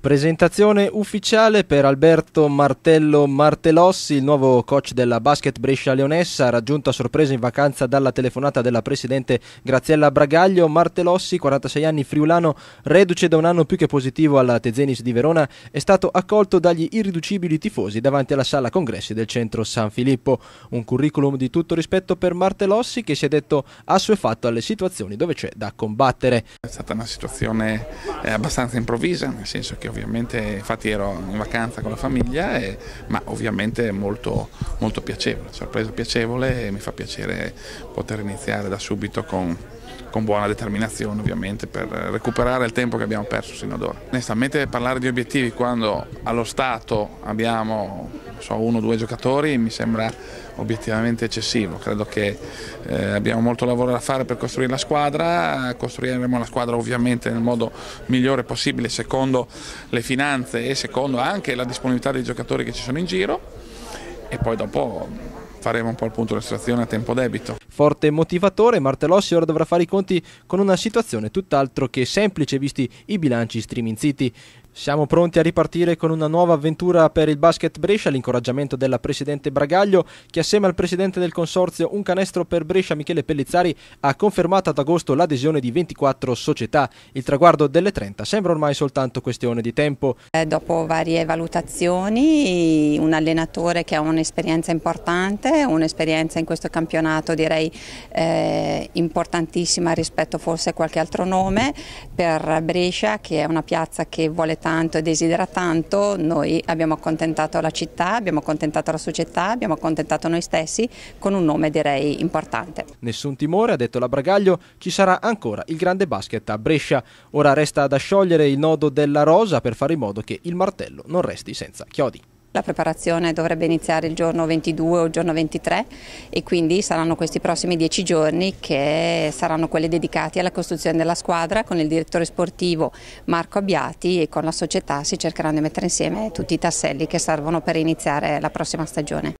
Presentazione ufficiale per Alberto Martello Martelossi, il nuovo coach della Basket Brescia Leonessa, raggiunto a sorpresa in vacanza dalla telefonata della presidente Graziella Bragaglio. Martelossi, 46 anni friulano, reduce da un anno più che positivo alla Tezenis di Verona, è stato accolto dagli irriducibili tifosi davanti alla sala congressi del centro San Filippo. Un curriculum di tutto rispetto per Martelossi che si è detto assuefatto alle situazioni dove c'è da combattere. È stata una situazione eh, abbastanza improvvisa, nel senso che ovviamente infatti ero in vacanza con la famiglia, e, ma ovviamente molto, molto piacevole, sorpresa piacevole e mi fa piacere poter iniziare da subito con con buona determinazione ovviamente per recuperare il tempo che abbiamo perso sino ad ora. Onestamente parlare di obiettivi quando allo Stato abbiamo so, uno o due giocatori mi sembra obiettivamente eccessivo, credo che eh, abbiamo molto lavoro da fare per costruire la squadra, costruiremo la squadra ovviamente nel modo migliore possibile secondo le finanze e secondo anche la disponibilità dei giocatori che ci sono in giro e poi dopo faremo un po' il punto della situazione a tempo debito. Forte motivatore, Martelossi ora dovrà fare i conti con una situazione tutt'altro che semplice visti i bilanci streaming city. Siamo pronti a ripartire con una nuova avventura per il basket Brescia, l'incoraggiamento della Presidente Bragaglio che assieme al Presidente del Consorzio Un Canestro per Brescia Michele Pellizzari ha confermato ad agosto l'adesione di 24 società. Il traguardo delle 30 sembra ormai soltanto questione di tempo. Eh, dopo varie valutazioni un allenatore che ha un'esperienza importante, un'esperienza in questo campionato direi eh, importantissima rispetto forse a qualche altro nome per Brescia che è una piazza che vuole tanto e desidera tanto, noi abbiamo accontentato la città, abbiamo accontentato la società, abbiamo accontentato noi stessi con un nome direi importante. Nessun timore, ha detto la Bragaglio, ci sarà ancora il grande basket a Brescia. Ora resta da sciogliere il nodo della rosa per fare in modo che il martello non resti senza chiodi. La preparazione dovrebbe iniziare il giorno 22 o il giorno 23 e quindi saranno questi prossimi dieci giorni che saranno quelli dedicati alla costruzione della squadra con il direttore sportivo Marco Abbiati e con la società si cercheranno di mettere insieme tutti i tasselli che servono per iniziare la prossima stagione.